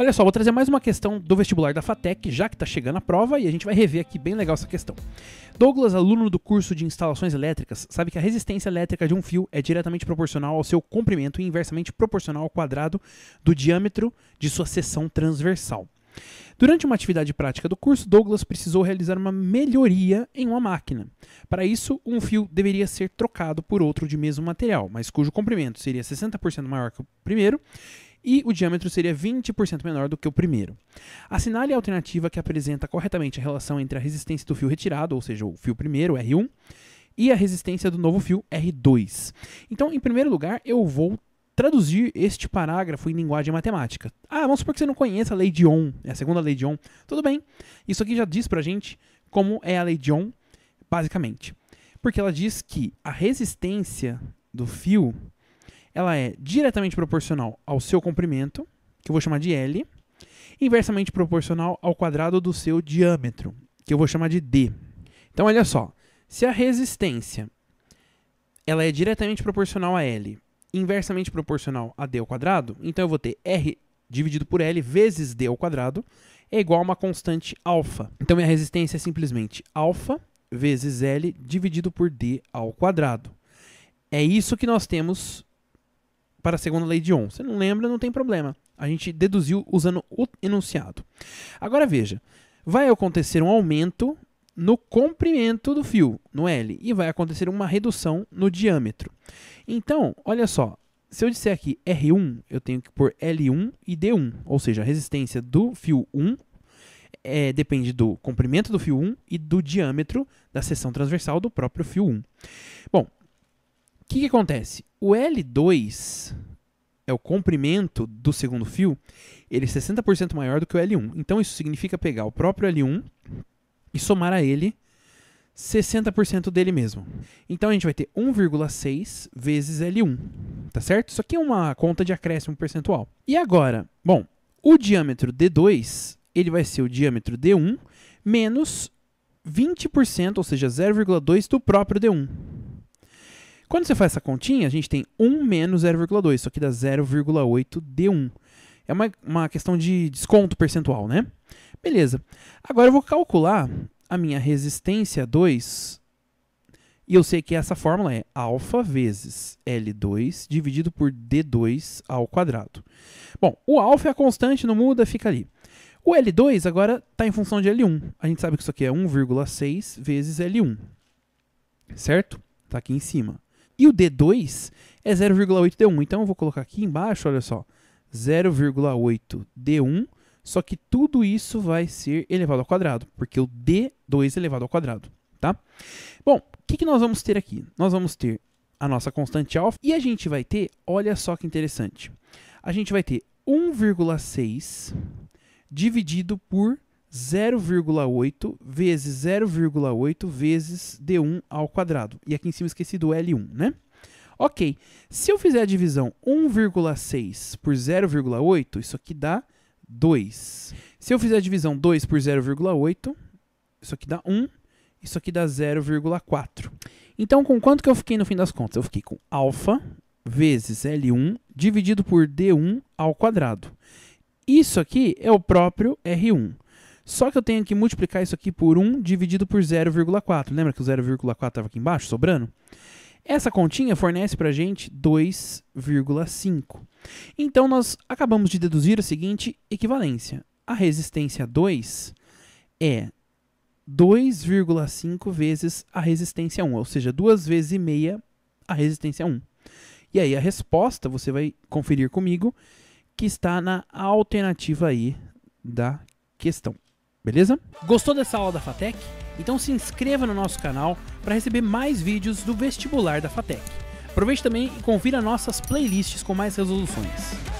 Olha só, vou trazer mais uma questão do vestibular da FATEC, já que está chegando a prova, e a gente vai rever aqui bem legal essa questão. Douglas, aluno do curso de instalações elétricas, sabe que a resistência elétrica de um fio é diretamente proporcional ao seu comprimento e inversamente proporcional ao quadrado do diâmetro de sua seção transversal. Durante uma atividade prática do curso, Douglas precisou realizar uma melhoria em uma máquina. Para isso, um fio deveria ser trocado por outro de mesmo material, mas cujo comprimento seria 60% maior que o primeiro e o diâmetro seria 20% menor do que o primeiro. Assinale a alternativa que apresenta corretamente a relação entre a resistência do fio retirado, ou seja, o fio primeiro, R1, e a resistência do novo fio, R2. Então, em primeiro lugar, eu vou traduzir este parágrafo em linguagem matemática. Ah, vamos supor que você não conheça a lei de Ohm, é a segunda lei de Ohm. Tudo bem, isso aqui já diz pra gente como é a lei de Ohm, basicamente. Porque ela diz que a resistência do fio ela é diretamente proporcional ao seu comprimento, que eu vou chamar de L, inversamente proporcional ao quadrado do seu diâmetro, que eu vou chamar de D. Então, olha só, se a resistência ela é diretamente proporcional a L, inversamente proporcional a D ao quadrado, então eu vou ter R dividido por L vezes D ao quadrado é igual a uma constante alfa. Então minha resistência é simplesmente alfa vezes L dividido por D ao quadrado. É isso que nós temos para a segunda lei de Ohm. Você não lembra, não tem problema. A gente deduziu usando o enunciado. Agora veja, vai acontecer um aumento no comprimento do fio, no L, e vai acontecer uma redução no diâmetro. Então, olha só, se eu disser aqui R1, eu tenho que pôr L1 e D1, ou seja, a resistência do fio 1 é, depende do comprimento do fio 1 e do diâmetro da seção transversal do próprio fio 1. Bom, que, que acontece? O L2 é o comprimento do segundo fio, ele é 60% maior do que o L1. Então isso significa pegar o próprio L1 e somar a ele 60% dele mesmo. Então a gente vai ter 1,6 vezes L1, tá certo? Isso aqui é uma conta de acréscimo percentual. E agora, bom, o diâmetro D2, ele vai ser o diâmetro D1 menos 20%, ou seja, 0,2 do próprio D1. Quando você faz essa continha, a gente tem 1 menos 0,2, isso aqui dá 0,8 D1. É uma, uma questão de desconto percentual, né? Beleza. Agora eu vou calcular a minha resistência 2. E eu sei que essa fórmula é alfa vezes L2 dividido por D2 ao quadrado. Bom, o alfa é a constante, não muda, fica ali. O L2 agora está em função de L1. A gente sabe que isso aqui é 1,6 vezes L1. Certo? Está aqui em cima. E o D2 é 0,8 D1. Então eu vou colocar aqui embaixo, olha só, 0,8 D1, só que tudo isso vai ser elevado ao quadrado, porque o D2 é elevado ao quadrado, tá? Bom, o que, que nós vamos ter aqui? Nós vamos ter a nossa constante alfa e a gente vai ter, olha só que interessante, a gente vai ter 1,6 dividido por 0,8 vezes 0,8 vezes D1 ao quadrado. E aqui em cima esqueci do L1, né? Ok, se eu fizer a divisão 1,6 por 0,8, isso aqui dá 2. Se eu fizer a divisão 2 por 0,8, isso aqui dá 1, isso aqui dá 0,4. Então, com quanto que eu fiquei no fim das contas? Eu fiquei com alfa vezes L1 dividido por D1 ao quadrado. Isso aqui é o próprio R1. Só que eu tenho que multiplicar isso aqui por 1 dividido por 0,4. Lembra que o 0,4 estava aqui embaixo, sobrando? Essa continha fornece para a gente 2,5. Então, nós acabamos de deduzir a seguinte equivalência. A resistência 2 é 2,5 vezes a resistência 1, ou seja, 2 vezes e meia a resistência 1. E aí, a resposta, você vai conferir comigo, que está na alternativa aí da questão. Beleza? Gostou dessa aula da FATEC? Então se inscreva no nosso canal para receber mais vídeos do vestibular da FATEC. Aproveite também e confira nossas playlists com mais resoluções.